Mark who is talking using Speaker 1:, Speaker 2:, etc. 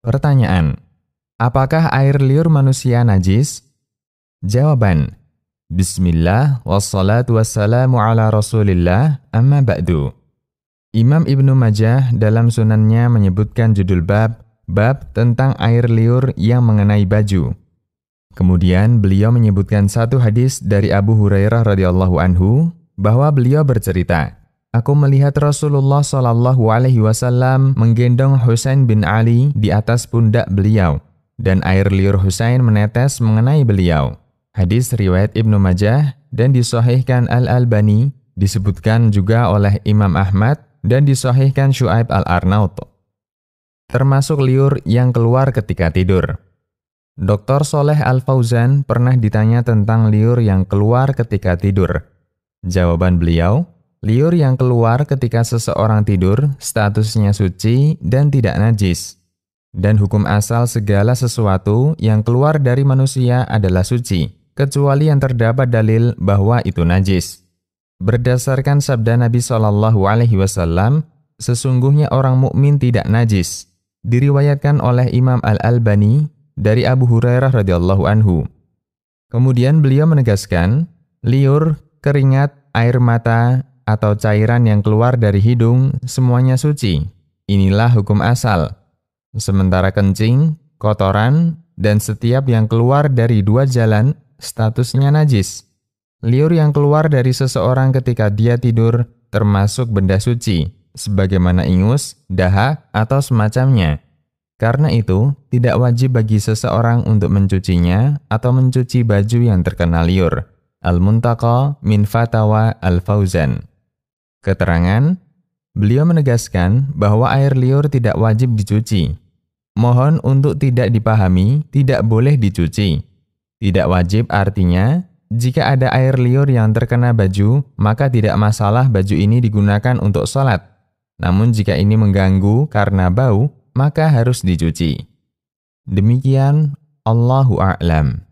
Speaker 1: Pertanyaan: Apakah air liur manusia najis? Jawaban: Bismillah wassalatu wassalamu ala Rasulillah amma ba'du. Imam Ibnu Majah dalam sunannya menyebutkan judul bab bab tentang air liur yang mengenai baju. Kemudian beliau menyebutkan satu hadis dari Abu Hurairah radhiyallahu anhu bahwa beliau bercerita, Aku melihat Rasulullah Shallallahu Alaihi Wasallam menggendong Husain bin Ali di atas pundak beliau, dan air liur Husain menetes mengenai beliau. Hadis riwayat Ibnu Majah dan disohihkan Al Albani, disebutkan juga oleh Imam Ahmad dan disohihkan Shu'aib Al Arnaut. Termasuk liur yang keluar ketika tidur. Dr. Soleh Al Fauzan pernah ditanya tentang liur yang keluar ketika tidur. Jawaban beliau, Liur yang keluar ketika seseorang tidur, statusnya suci dan tidak najis. Dan hukum asal segala sesuatu yang keluar dari manusia adalah suci, kecuali yang terdapat dalil bahwa itu najis. Berdasarkan sabda Nabi Shallallahu Alaihi Wasallam, sesungguhnya orang mukmin tidak najis. Diriwayatkan oleh Imam Al Albani dari Abu Hurairah radhiyallahu anhu. Kemudian beliau menegaskan, liur, keringat, air mata, atau cairan yang keluar dari hidung semuanya suci. Inilah hukum asal. Sementara kencing, kotoran, dan setiap yang keluar dari dua jalan statusnya najis. Liur yang keluar dari seseorang ketika dia tidur termasuk benda suci, sebagaimana ingus, dahak atau semacamnya. Karena itu, tidak wajib bagi seseorang untuk mencucinya atau mencuci baju yang terkena liur. Al-Muntaqa min Fatawa Al-Fauzan Keterangan, beliau menegaskan bahwa air liur tidak wajib dicuci. Mohon untuk tidak dipahami, tidak boleh dicuci. Tidak wajib artinya, jika ada air liur yang terkena baju, maka tidak masalah baju ini digunakan untuk sholat. Namun jika ini mengganggu karena bau, maka harus dicuci. Demikian, Allahu a'lam.